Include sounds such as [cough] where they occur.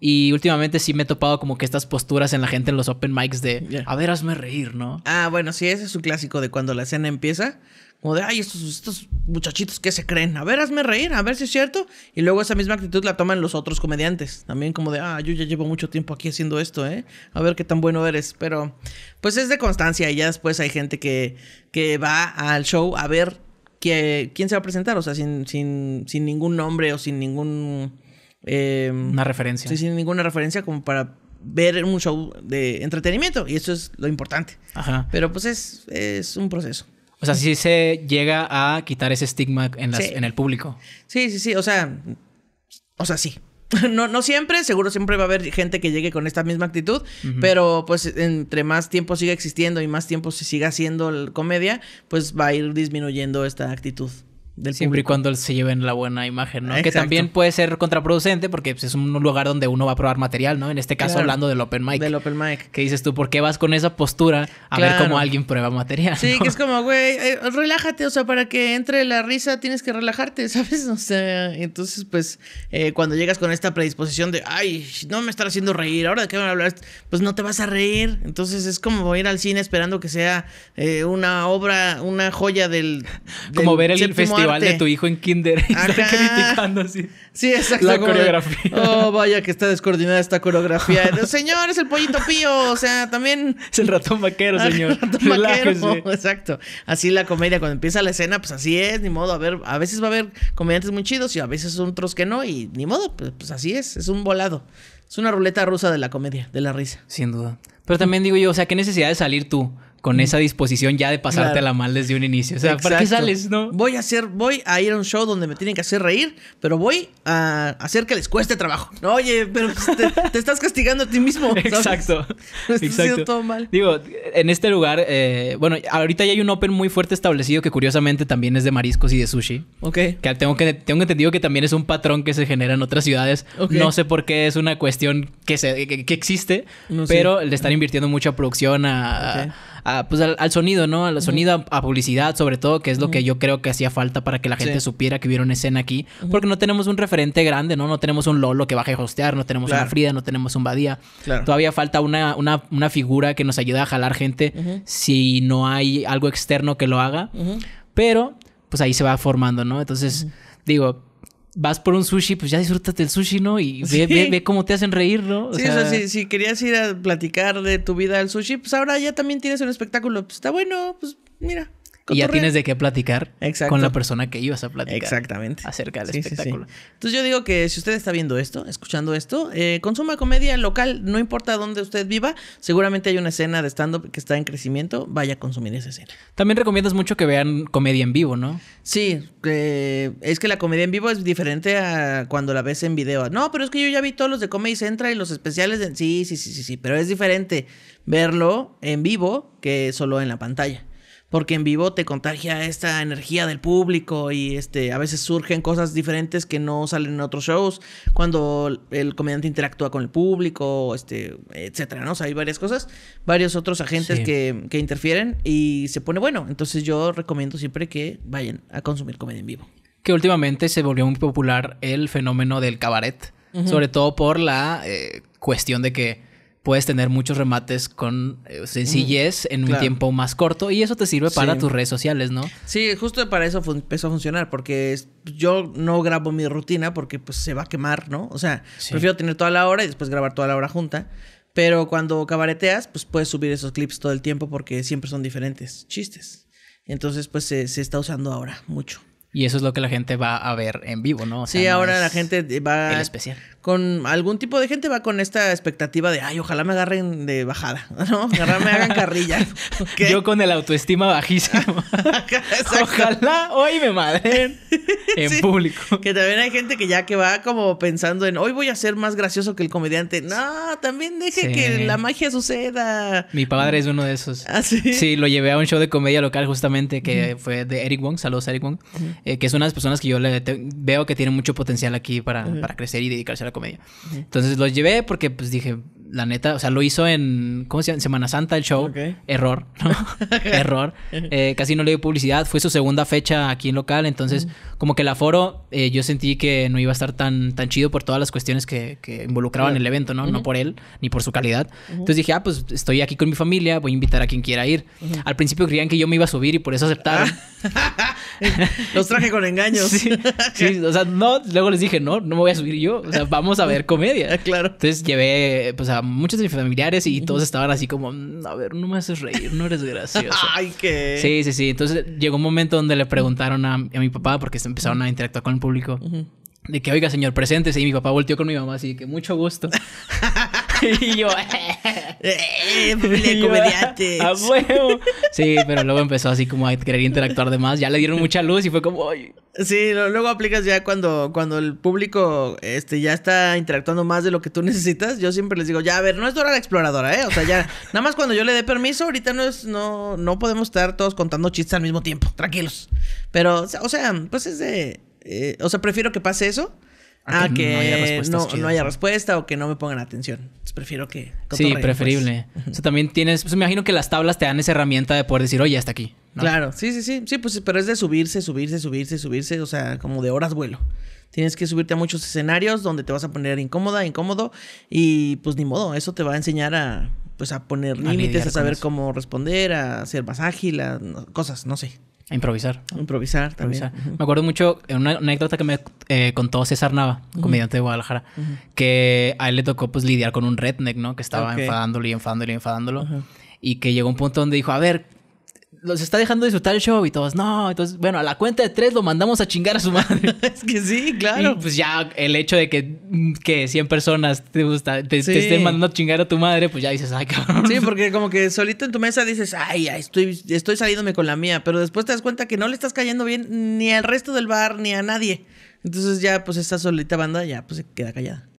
Y últimamente sí me he topado como que estas posturas en la gente en los open mics de, a ver, hazme reír, ¿no? Ah, bueno, sí, ese es un clásico de cuando la escena empieza. Como de, ay, estos, estos muchachitos que se creen, a ver, hazme reír, a ver si es cierto. Y luego esa misma actitud la toman los otros comediantes. También como de, ah, yo ya llevo mucho tiempo aquí haciendo esto, ¿eh? A ver qué tan bueno eres. Pero pues es de constancia y ya después hay gente que, que va al show a ver que, quién se va a presentar, o sea, sin, sin, sin ningún nombre o sin ningún Em, una referencia. Sí, sin ninguna referencia como para ver un show de entretenimiento. Y eso es lo importante. Pero pues es, un proceso. O sea, si se llega a quitar ese estigma en, el público. Sí, sí, sí. O sea, o sea, sí. [laughs] No, no siempre, seguro siempre va a haber gente que llegue con esta misma actitud, pero pues entre más tiempo siga existiendo y más tiempo se siga haciendo la comedia, pues va a ir disminuyendo esta actitud. Siempre y cuando se lleven la buena imagen, ¿no? Que también puede ser contraproducente porque pues, es un lugar donde uno va a probar material, ¿no? En este caso hablando del open mic. Del open mic. qué dices tú, ¿por qué vas con esa postura a ver cómo alguien prueba material? Sí, que es como, güey, eh, relájate, o sea, para que entre la risa tienes que relajarte, [laughs] ¿sabes? O sea, entonces, pues, eh, cuando llegas con esta predisposición de, ay, no me están haciendo reír, ahora de qué van a hablar, pues no te vas a reír. Entonces es como ir al cine esperando que sea eh, una obra, una joya del... del como ver el festival de tu hijo en kinder y criticando así. Sí, exacto. La coreografía. oh, [laughs] vaya que está descoordinada esta coreografía. [laughs] señor, es el pollito pío, o sea, también... Es el ratón vaquero, [laughs] ah, señor. el ratón exacto. Así la comedia, cuando empieza la escena, pues así es, ni modo. A ver, a veces va a haber comediantes muy chidos y a veces otros que no, y ni modo, pues, pues así es, es un volado. Es una ruleta rusa de la comedia, de la risa. Sin duda. Pero también digo yo, o sea, qué necesidad de salir tú con mm. esa disposición ya de pasártela la mal desde un inicio. O sea, ¿para qué sales, no? Voy a hacer, voy a ir a un show donde me tienen que hacer reír, pero voy a hacer que les cueste trabajo. Oye, pero pues, te, estás castigando a ti mismo. Exacto. [laughs] Exacto. Estás Exacto. todo mal. Digo, en este lugar, eh, bueno, ahorita ya hay un open muy fuerte establecido que curiosamente también es de mariscos y de sushi. Ok. Que tengo, que, tengo entendido que también es un patrón que se genera en otras ciudades. No sé por qué es una cuestión que, se, existe, pero le están invirtiendo mucha producción a pues al, sonido, ¿no? Al sonido, a, publicidad, sobre todo, que es lo que yo creo que hacía falta para que la gente supiera que vieron una escena aquí. Porque no tenemos un referente grande, ¿no? No tenemos un Lolo que baje a hostear, no tenemos una Frida, no tenemos un Badía. Todavía falta una, una, una, figura que nos ayude a jalar gente si no hay algo externo que lo haga. Pero, pues ahí se va formando, ¿no? Entonces, digo, vas por un sushi, pues ya disfrútate el sushi, ¿no? Y ve, ve, cómo te hacen reír, ¿no? sí, o sea, si, si, querías ir a platicar de tu vida al sushi, pues ahora ya también tienes un espectáculo. Pues está bueno, pues mira. Y ya tienes de qué platicar con la persona que ibas a platicar. Exactamente. Acerca del espectáculo. Entonces yo digo que si usted está viendo esto, escuchando esto, eh, consuma comedia local, no importa dónde usted viva, seguramente hay una escena de stand-up que está en crecimiento, vaya a consumir esa escena. También recomiendas mucho que vean comedia en vivo, ¿no? Sí, eh, es que la comedia en vivo es diferente a cuando la ves en video. No, pero es que yo ya vi todos los de Comedy Central y los especiales. Sí, sí, sí, sí, sí, pero es diferente verlo en vivo que solo en la pantalla porque en vivo te contagia esta energía del público y este, a veces surgen cosas diferentes que no salen en otros shows, cuando el comediante interactúa con el público, este, etcétera, ¿no? hay varias cosas, varios otros agentes que, interfieren y se pone bueno. Entonces yo recomiendo siempre que vayan a consumir comedia en vivo. Que últimamente se volvió muy popular el fenómeno del cabaret, sobre todo por la eh, cuestión de que puedes tener muchos remates con eh, sencillez en un tiempo más corto y eso te sirve para tus redes sociales, ¿no? Sí, justo para eso empezó a funcionar porque yo no grabo mi rutina porque pues se va a quemar, ¿no? O sea, prefiero tener toda la hora y después grabar toda la hora junta. Pero cuando cabareteas, pues puedes subir esos clips todo el tiempo porque siempre son diferentes chistes. Entonces, pues se está usando ahora mucho. Y eso es lo que la gente va a ver en vivo, ¿no? sí, ahora la gente va. El especial. Con algún tipo de gente va con esta expectativa de, ay, ojalá me agarren de bajada, [laughs] ¿no? Ojalá me hagan carrilla. [laughs] Yo con el autoestima bajísimo. [laughs] ojalá hoy me madren en público. Que también hay gente que ya que va como pensando en, hoy voy a ser más gracioso que el comediante. No, también deje que la magia suceda. Mi padre es uno de esos. ¿Ah, sí? Sí, lo llevé a un show de comedia local justamente que fue de Eric Wong. Saludos, Eric Wong. Eh, que es una de las personas que yo le veo que tiene mucho potencial aquí para, crecer y dedicarse a la comedia. Entonces los llevé porque pues dije, la neta, o sea, lo hizo en, ¿cómo se llama? Semana Santa el show. Error, ¿no? [laughs] Error. Eh, casi no le dio publicidad. Fue su segunda fecha aquí en local. Entonces, mm. como que el aforo, eh, yo sentí que no iba a estar tan, tan chido por todas las cuestiones que, que involucraban el evento, ¿no? No por él, ni por su calidad. Entonces dije, ah, pues estoy aquí con mi familia, voy a invitar a quien quiera ir. Al principio creían que yo me iba a subir y por eso aceptaron. [laughs] Los traje con engaños. sí, o sea, no, luego les dije, no, no me voy a subir yo. O sea, vamos a ver [laughs] comedia. claro. Entonces llevé, pues a muchos de mis familiares y todos estaban así como, mm, a ver, no me haces reír, no eres gracioso. [laughs] Ay, qué. Sí, sí, sí. Entonces llegó un momento donde le preguntaron a, mi papá, porque se empezaron a interactuar con el público, de que, oiga, señor, presente Y mi papá volteó con mi mamá, así que mucho gusto. [laughs] [laughs] y yo, ¡eh! [laughs] comediante. ¡A ah, [laughs] Sí, pero luego empezó así como a querer interactuar de más. Ya le dieron mucha luz y fue como, Sí, luego aplicas ya cuando, cuando el público este, ya está interactuando más de lo que tú necesitas. Yo siempre les digo, ya, a ver, no es Dora la exploradora, ¿eh? O sea, ya, nada más cuando yo le dé permiso, ahorita no es, no, no podemos estar todos contando chistes al mismo tiempo, tranquilos. Pero, o sea, pues es de. Eh, o sea, prefiero que pase eso ah, que, no, haya no, haya respuesta o que no me pongan atención. prefiero que... Sí, pues. preferible. O sea, también tienes... Pues, me imagino que las tablas te dan esa herramienta de poder decir, oye, hasta aquí. Claro, sí, sí, sí. Sí, pues, pero es de subirse, subirse, subirse, subirse. O sea, como de horas vuelo. Tienes que subirte a muchos escenarios donde te vas a poner incómoda, incómodo. Y pues ni modo, eso te va a enseñar a... Pues a poner límites, a saber cómo responder, a ser más ágil, a cosas, no sé. A improvisar. improvisar, también. Me acuerdo mucho en una anécdota que me eh, contó César Nava, comediante de Guadalajara, que a él le tocó pues lidiar con un redneck, ¿no? Que estaba enfadándolo y enfadándolo y enfadándolo. Y que llegó un punto donde dijo, a ver, los está dejando disfrutar el show y todos, no, entonces, bueno, a la cuenta de tres lo mandamos a chingar a su madre. [laughs] es que sí, claro. Y pues ya el hecho de que, mm, que 100 personas te, gusta, te, estén mandando a chingar a tu madre, pues ya dices, ay, cabrón. Sí, porque como que solito en tu mesa dices, ay, estoy, estoy saliéndome con la mía, pero después te das cuenta que no le estás cayendo bien ni al resto del bar ni a nadie. Entonces ya, pues esta solita banda ya, pues se queda callada.